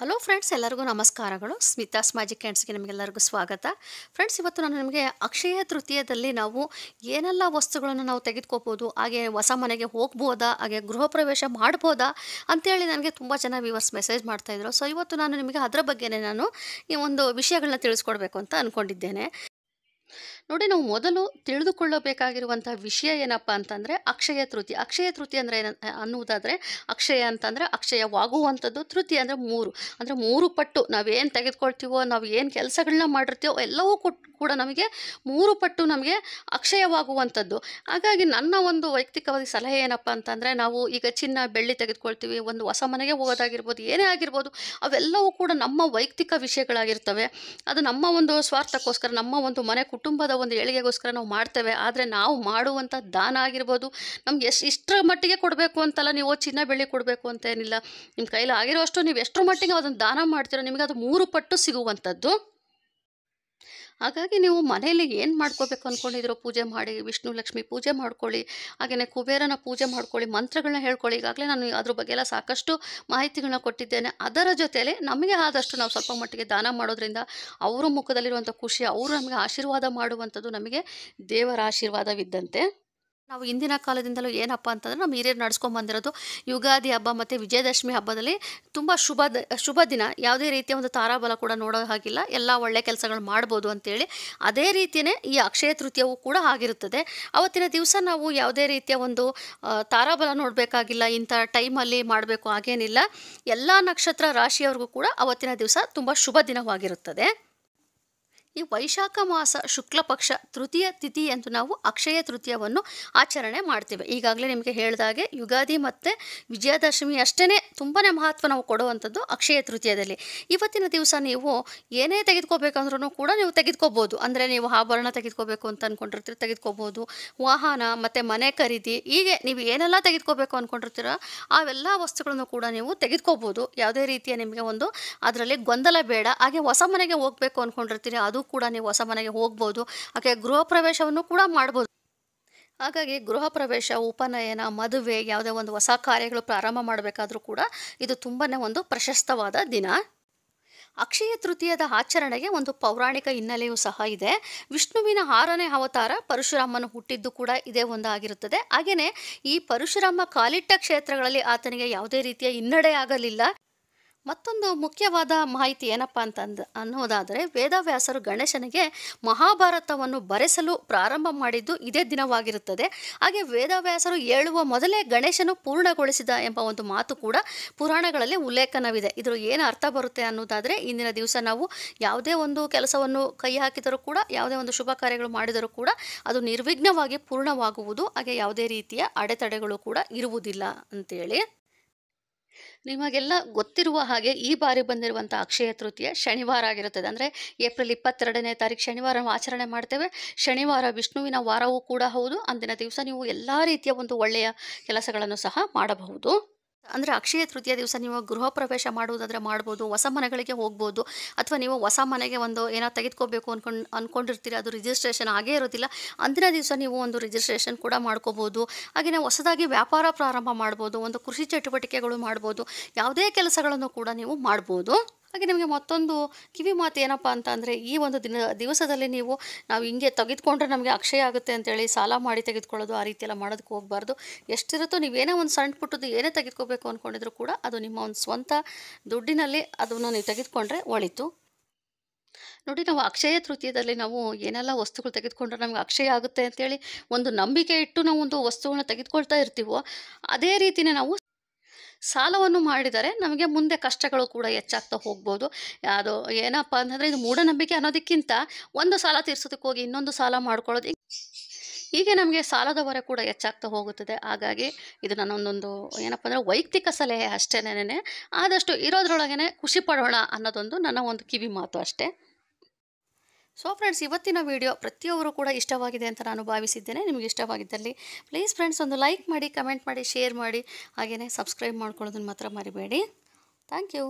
hello friends ಎಲ್ಲರಿಗೂ ನಮಸ್ಕಾರಗಳು Smita magic ಕ್ಯಾಂಡ್ಸ್ಗೆ ನಿಮಗೆಲ್ಲರಿಗೂ ಸ್ವಾಗತ ಫ್ರೆಂಡ್ಸ್ ಇವತ್ತು ನಾನು ನಿಮಗೆ ಅಕ್ಷಯ ತೃತೀಯದಲ್ಲಿ ನಾವು ಏನೆಲ್ಲ ವಸ್ತುಗಳನ್ನು ನಾವು ತೆಗೆದುಕೋಬೋದು ಹಾಗೆ ಹೊಸ ಮನೆಗೆ ಹೋಗ್ಬೋದಾ ಹಾಗೆ ಗೃಹ ಪ್ರವೇಶ ಮಾಡ್ಬೋದಾ ಅಂತೇಳಿ ನನಗೆ ತುಂಬ ಜನ ವಿವರ್ಸ್ ಮೆಸೇಜ್ ಮಾಡ್ತಾಯಿದ್ರು ಸೊ ಇವತ್ತು ನಾನು ನಿಮಗೆ ಅದರ ಬಗ್ಗೆ ನಾನು ಈ ಒಂದು ವಿಷಯಗಳನ್ನ ತಿಳಿಸ್ಕೊಡ್ಬೇಕು ಅಂತ ಅಂದ್ಕೊಂಡಿದ್ದೇನೆ ನೋಡಿ ನಾವು ಮೊದಲು ತಿಳಿದುಕೊಳ್ಳಬೇಕಾಗಿರುವಂಥ ವಿಷಯ ಏನಪ್ಪ ಅಂತಂದರೆ ಅಕ್ಷಯ ತೃತೀಯ ಅಕ್ಷಯ ತೃತೀಯ ಅಂದರೆ ಏನ ಅನ್ನುವುದಾದರೆ ಅಕ್ಷಯ ಅಂತಂದರೆ ಅಕ್ಷಯವಾಗುವಂಥದ್ದು ತೃತಿ ಅಂದರೆ ಮೂರು ಅಂದರೆ ಮೂರು ಪಟ್ಟು ನಾವೇನು ತೆಗೆದುಕೊಳ್ತೀವೋ ನಾವು ಏನು ಕೆಲಸಗಳನ್ನ ಮಾಡಿರ್ತೀವೋ ಎಲ್ಲವೂ ಕೂಡ ನಮಗೆ ಮೂರು ಪಟ್ಟು ನಮಗೆ ಅಕ್ಷಯವಾಗುವಂಥದ್ದು ಹಾಗಾಗಿ ನನ್ನ ಒಂದು ವೈಯಕ್ತಿಕವಾಗಿ ಸಲಹೆ ಏನಪ್ಪ ಅಂತಂದರೆ ನಾವು ಈಗ ಚಿನ್ನ ಬೆಳ್ಳಿ ತೆಗೆದುಕೊಳ್ತೀವಿ ಒಂದು ಹೊಸ ಮನೆಗೆ ಹೋಗೋದಾಗಿರ್ಬೋದು ಏನೇ ಆಗಿರ್ಬೋದು ಅವೆಲ್ಲವೂ ಕೂಡ ನಮ್ಮ ವೈಯಕ್ತಿಕ ವಿಷಯಗಳಾಗಿರ್ತವೆ ಅದು ನಮ್ಮ ಒಂದು ಸ್ವಾರ್ಥಕ್ಕೋಸ್ಕರ ನಮ್ಮ ಒಂದು ಮನೆ ಕುಟುಂಬದ ಒಂದು ಏಳಿಗೆಗೋಸ್ಕರ ನಾವು ಮಾಡ್ತೇವೆ ಆದರೆ ನಾವು ಮಾಡುವಂಥ ದಾನ ಆಗಿರ್ಬೋದು ನಮ್ಗೆ ಎಷ್ಟು ಇಷ್ಟರ ಮಟ್ಟಿಗೆ ಕೊಡಬೇಕು ಅಂತಲ್ಲ ನೀವು ಚಿನ್ನ ಬೆಳ್ಳಿ ಕೊಡಬೇಕು ಅಂತ ಏನಿಲ್ಲ ನಿಮ್ಮ ಕೈಲಿ ಅಷ್ಟು ನೀವು ಎಷ್ಟರ ಮಟ್ಟಿಗೆ ಅದನ್ನು ದಾನ ಮಾಡ್ತೀರೋ ನಿಮಗೆ ಅದು ಮೂರು ಪಟ್ಟು ಸಿಗುವಂಥದ್ದು ಹಾಗಾಗಿ ನೀವು ಮನೆಯಲ್ಲಿ ಏನು ಮಾಡ್ಕೋಬೇಕು ಅಂದ್ಕೊಂಡಿದ್ರು ಪೂಜೆ ಮಾಡಿ ವಿಷ್ಣು ಲಕ್ಷ್ಮಿ ಪೂಜೆ ಮಾಡ್ಕೊಳ್ಳಿ ಹಾಗೆಯೇ ಕುಬೇರನ ಪೂಜೆ ಮಾಡ್ಕೊಳ್ಳಿ ಮಂತ್ರಗಳನ್ನ ಹೇಳ್ಕೊಳ್ಳಿ ಈಗಾಗಲೇ ನಾನು ಅದ್ರ ಬಗ್ಗೆ ಎಲ್ಲ ಸಾಕಷ್ಟು ಮಾಹಿತಿಗಳನ್ನ ಕೊಟ್ಟಿದ್ದೇನೆ ಅದರ ಜೊತೆಯಲ್ಲಿ ನಮಗೆ ಆದಷ್ಟು ನಾವು ಸ್ವಲ್ಪ ಮಟ್ಟಿಗೆ ದಾನ ಮಾಡೋದ್ರಿಂದ ಅವರ ಮುಖದಲ್ಲಿರುವಂಥ ಖುಷಿ ಅವರು ನಮಗೆ ಆಶೀರ್ವಾದ ಮಾಡುವಂಥದ್ದು ನಮಗೆ ದೇವರ ಆಶೀರ್ವಾದವಿದ್ದಂತೆ ನಾವು ಇಂದಿನ ಕಾಲದಿಂದಲೂ ಏನಪ್ಪ ಅಂತಂದರೆ ನಮ್ಮ ಹಿರಿಯರು ನಡ್ಸ್ಕೊಂಡು ಬಂದಿರೋದು ಯುಗಾದಿ ಹಬ್ಬ ಮತ್ತು ವಿಜಯದಶಮಿ ಹಬ್ಬದಲ್ಲಿ ತುಂಬ ಶುಭ ಶುಭ ದಿನ ಯಾವುದೇ ರೀತಿಯ ಒಂದು ತಾರಾಬಲ ಕೂಡ ನೋಡೋ ಹಾಗಿಲ್ಲ ಎಲ್ಲ ಒಳ್ಳೆ ಕೆಲಸಗಳು ಮಾಡ್ಬೋದು ಅಂತೇಳಿ ಅದೇ ರೀತಿಯೇ ಈ ಅಕ್ಷಯ ತೃತೀಯವು ಕೂಡ ಆಗಿರುತ್ತದೆ ಅವತ್ತಿನ ದಿವಸ ನಾವು ಯಾವುದೇ ರೀತಿಯ ಒಂದು ತಾರಾಬಲ ನೋಡಬೇಕಾಗಿಲ್ಲ ಇಂಥ ಟೈಮಲ್ಲಿ ಮಾಡಬೇಕು ಹಾಗೇನಿಲ್ಲ ಎಲ್ಲ ನಕ್ಷತ್ರ ರಾಶಿಯವ್ರಿಗೂ ಕೂಡ ಅವತ್ತಿನ ದಿವಸ ತುಂಬ ಶುಭ ದಿನವಾಗಿರುತ್ತದೆ ಈ ವೈಶಾಖ ಮಾಸ ಶುಕ್ಲ ಪಕ್ಷ ತೃತೀಯ ಅಂತ ನಾವು ಅಕ್ಷಯ ತೃತೀಯವನ್ನು ಆಚರಣೆ ಮಾಡ್ತೀವಿ ಈಗಾಗಲೇ ನಿಮಗೆ ಹೇಳಿದಾಗೆ ಯುಗಾದಿ ಮತ್ತು ವಿಜಯದಶಮಿ ಅಷ್ಟೇ ತುಂಬಾ ಮಹತ್ವ ನಾವು ಕೊಡುವಂಥದ್ದು ಅಕ್ಷಯ ತೃತೀಯದಲ್ಲಿ ಇವತ್ತಿನ ದಿವಸ ನೀವು ಏನೇ ತೆಗೆದುಕೋಬೇಕಂದ್ರೂ ಕೂಡ ನೀವು ತೆಗೆದುಕೋಬೋದು ಅಂದರೆ ನೀವು ಆಭರಣ ತೆಗೆದುಕೋಬೇಕು ಅಂತ ಅಂದ್ಕೊಂಡಿರ್ತೀರ ತೆಗೆದುಕೋಬೋದು ವಾಹನ ಮತ್ತು ಮನೆ ಖರೀದಿ ಹೀಗೆ ನೀವು ಏನೆಲ್ಲ ತೆಗೆದುಕೋಬೇಕು ಅಂದ್ಕೊಂಡಿರ್ತೀರ ಅವೆಲ್ಲ ವಸ್ತುಗಳನ್ನು ಕೂಡ ನೀವು ತೆಗೆದುಕೋಬೋದು ಯಾವುದೇ ರೀತಿಯ ನಿಮಗೆ ಒಂದು ಅದರಲ್ಲಿ ಗೊಂದಲ ಬೇಡ ಹಾಗೆ ಹೊಸ ಮನೆಗೆ ಹೋಗಬೇಕು ಅಂದ್ಕೊಂಡಿರ್ತೀರಿ ಅದು ಕೂಡ ನೀವು ಹೊಸ ಮನೆಗೆ ಹೋಗ್ಬೋದು ಹಾಗೆ ಗೃಹ ಪ್ರವೇಶವನ್ನು ಕೂಡ ಮಾಡ್ಬೋದು ಹಾಗಾಗಿ ಗೃಹ ಪ್ರವೇಶ ಉಪನಯನ ಮದುವೆ ಯಾವುದೇ ಒಂದು ಹೊಸ ಕಾರ್ಯಗಳು ಪ್ರಾರಂಭ ಮಾಡಬೇಕಾದ್ರೂ ಕೂಡ ಇದು ತುಂಬಾ ಒಂದು ಪ್ರಶಸ್ತವಾದ ದಿನ ಅಕ್ಷಯ ತೃತೀಯದ ಆಚರಣೆಗೆ ಒಂದು ಪೌರಾಣಿಕ ಹಿನ್ನೆಲೆಯೂ ಸಹ ಇದೆ ವಿಷ್ಣುವಿನ ಆರನೇ ಅವತಾರ ಪರಶುರಾಮನು ಹುಟ್ಟಿದ್ದು ಕೂಡ ಇದೇ ಒಂದಾಗಿರುತ್ತದೆ ಹಾಗೆಯೇ ಈ ಪರಶುರಾಮ ಕಾಲಿಟ್ಟ ಕ್ಷೇತ್ರಗಳಲ್ಲಿ ಆತನಿಗೆ ಯಾವುದೇ ರೀತಿಯ ಹಿನ್ನಡೆ ಆಗಲಿಲ್ಲ ಮತ್ತೊಂದು ಮುಖ್ಯವಾದ ಮಾಹಿತಿ ಏನಪ್ಪ ಅಂತಂದು ಅನ್ನೋದಾದರೆ ವೇದವ್ಯಾಸರು ಗಣೇಶನಿಗೆ ಮಹಾಭಾರತವನ್ನು ಬರೆಸಲು ಪ್ರಾರಂಭ ಮಾಡಿದ್ದು ಇದೇ ದಿನವಾಗಿರುತ್ತದೆ ಹಾಗೆ ವೇದವ್ಯಾಸರು ಹೇಳುವ ಮೊದಲೇ ಗಣೇಶನು ಪೂರ್ಣಗೊಳಿಸಿದ ಎಂಬ ಒಂದು ಮಾತು ಕೂಡ ಪುರಾಣಗಳಲ್ಲಿ ಉಲ್ಲೇಖನವಿದೆ ಇದರ ಏನು ಅರ್ಥ ಬರುತ್ತೆ ಅನ್ನೋದಾದರೆ ಇಂದಿನ ದಿವಸ ನಾವು ಯಾವುದೇ ಒಂದು ಕೆಲಸವನ್ನು ಕೈ ಹಾಕಿದರೂ ಕೂಡ ಯಾವುದೇ ಒಂದು ಶುಭ ಕಾರ್ಯಗಳು ಮಾಡಿದರೂ ಕೂಡ ಅದು ನಿರ್ವಿಘ್ನವಾಗಿ ಪೂರ್ಣವಾಗುವುದು ಹಾಗೆ ಯಾವುದೇ ರೀತಿಯ ಅಡೆತಡೆಗಳು ಕೂಡ ಇರುವುದಿಲ್ಲ ಅಂತೇಳಿ ನಿಮಗೆಲ್ಲ ಗೊತ್ತಿರುವ ಹಾಗೆ ಈ ಬಾರಿ ಬಂದಿರುವಂಥ ಅಕ್ಷಯ ತೃತೀಯ ಶನಿವಾರ ಆಗಿರುತ್ತದೆ ಅಂದರೆ ಏಪ್ರಿಲ್ ಇಪ್ಪತ್ತೆರಡನೇ ತಾರೀಕು ಶನಿವಾರ ಆಚರಣೆ ಮಾಡ್ತೇವೆ ಶನಿವಾರ ವಿಷ್ಣುವಿನ ವಾರವೂ ಕೂಡ ಹೌದು ಅಂದಿನ ದಿವಸ ನೀವು ಎಲ್ಲ ರೀತಿಯ ಒಂದು ಒಳ್ಳೆಯ ಕೆಲಸಗಳನ್ನು ಸಹ ಮಾಡಬಹುದು ಅಂದರೆ ಅಕ್ಷಯ ತೃತೀಯ ದಿವಸ ನೀವು ಗೃಹ ಪ್ರವೇಶ ಮಾಡುವುದಾದರೆ ಮಾಡ್ಬೋದು ಹೊಸ ಮನೆಗಳಿಗೆ ಹೋಗ್ಬೋದು ಅಥವಾ ನೀವು ಹೊಸ ಮನೆಗೆ ಒಂದು ಏನೋ ತೆಗೆದುಕೋಬೇಕು ಅಂದ್ಕೊಂಡು ಅಂದ್ಕೊಂಡಿರ್ತೀರ ಅದು ರಿಜಿಸ್ಟ್ರೇಷನ್ ಆಗೇ ಇರೋದಿಲ್ಲ ಅಂದಿನ ದಿವಸ ನೀವು ಒಂದು ರಿಜಿಸ್ಟ್ರೇಷನ್ ಕೂಡ ಮಾಡ್ಕೋಬೋದು ಹಾಗೆಯೇ ಹೊಸದಾಗಿ ವ್ಯಾಪಾರ ಪ್ರಾರಂಭ ಮಾಡ್ಬೋದು ಒಂದು ಕೃಷಿ ಚಟುವಟಿಕೆಗಳು ಮಾಡ್ಬೋದು ಯಾವುದೇ ಕೆಲಸಗಳನ್ನು ಕೂಡ ನೀವು ಮಾಡ್ಬೋದು ಹಾಗೆ ನಿಮಗೆ ಮತ್ತೊಂದು ಕಿವಿ ಮಾತು ಏನಪ್ಪ ಅಂತ ಅಂದರೆ ಈ ಒಂದು ದಿನ ದಿವಸದಲ್ಲಿ ನೀವು ನಾವು ಹಿಂಗೆ ತೆಗೆದುಕೊಂಡ್ರೆ ನಮಗೆ ಅಕ್ಷಯ ಆಗುತ್ತೆ ಅಂತೇಳಿ ಸಾಲ ಮಾಡಿ ತೆಗೆದುಕೊಳ್ಳೋದು ಆ ರೀತಿಯೆಲ್ಲ ಮಾಡೋದಕ್ಕೆ ಹೋಗಬಾರ್ದು ಎಷ್ಟಿರುತ್ತೋ ಏನೋ ಒಂದು ಸಣ್ಣ ಪುಟ್ಟದ್ದು ಏನೇ ತೆಗೆದುಕೋಬೇಕು ಅಂದ್ಕೊಂಡಿದ್ರು ಕೂಡ ಅದು ನಿಮ್ಮ ಒಂದು ಸ್ವಂತ ದುಡ್ಡಿನಲ್ಲಿ ಅದನ್ನು ನೀವು ತೆಗೆದುಕೊಂಡ್ರೆ ಒಳಿತು ನೋಡಿ ನಾವು ಅಕ್ಷಯ ತೃತೀಯದಲ್ಲಿ ನಾವು ಏನೆಲ್ಲ ವಸ್ತುಗಳು ತೆಗೆದುಕೊಂಡ್ರೆ ನಮಗೆ ಅಕ್ಷಯ ಆಗುತ್ತೆ ಅಂತೇಳಿ ಒಂದು ನಂಬಿಕೆ ಇಟ್ಟು ನಾವು ಒಂದು ವಸ್ತುಗಳನ್ನ ತೆಗೆದುಕೊಳ್ತಾ ಇರ್ತೀವೋ ಅದೇ ರೀತಿಯೇ ನಾವು ಸಾಲವನ್ನು ಮಾಡಿದರೆ ನಮಗೆ ಮುಂದೆ ಕಷ್ಟಗಳು ಕೂಡ ಹೆಚ್ಚಾಗ್ತಾ ಹೋಗ್ಬೋದು ಅದು ಏನಪ್ಪ ಅಂತಂದರೆ ಇದು ಮೂಢನಂಬಿಕೆ ಅನ್ನೋದಕ್ಕಿಂತ ಒಂದು ಸಾಲ ತೀರ್ಸೋದಕ್ಕೆ ಹೋಗಿ ಇನ್ನೊಂದು ಸಾಲ ಮಾಡ್ಕೊಳ್ಳೋದು ಹೀಗೆ ನಮಗೆ ಸಾಲದ ಹೊರೆ ಕೂಡ ಹೆಚ್ಚಾಗ್ತಾ ಹೋಗುತ್ತದೆ ಹಾಗಾಗಿ ಇದು ನನ್ನೊಂದೊಂದು ಏನಪ್ಪ ಅಂದರೆ ವೈಯಕ್ತಿಕ ಸಲಹೆ ಅಷ್ಟೇನೇ ಆದಷ್ಟು ಇರೋದ್ರೊಳಗೇ ಖುಷಿ ಪಡೋಣ ಅನ್ನೋದೊಂದು ನನ್ನ ಒಂದು ಕಿವಿ ಮಾತು ಅಷ್ಟೇ ಸೊ ಫ್ರೆಂಡ್ಸ್ ಇವತ್ತಿನ ವಿಡಿಯೋ ಪ್ರತಿಯೊಬ್ಬರು ಕೂಡ ಇಷ್ಟವಾಗಿದೆ ಅಂತ ನಾನು ಭಾವಿಸಿದ್ದೇನೆ ನಿಮಗೆ ಇಷ್ಟವಾಗಿದ್ದಲ್ಲಿ ಪ್ಲೀಸ್ ಫ್ರೆಂಡ್ಸ್ ಒಂದು ಲೈಕ್ ಮಾಡಿ ಕಮೆಂಟ್ ಮಾಡಿ ಶೇರ್ ಮಾಡಿ ಹಾಗೆಯೇ ಸಬ್ಸ್ಕ್ರೈಬ್ ಮಾಡ್ಕೊಳ್ಳೋದನ್ನು ಮಾತ್ರ ಮರಿಬೇಡಿ ಥ್ಯಾಂಕ್ ಯು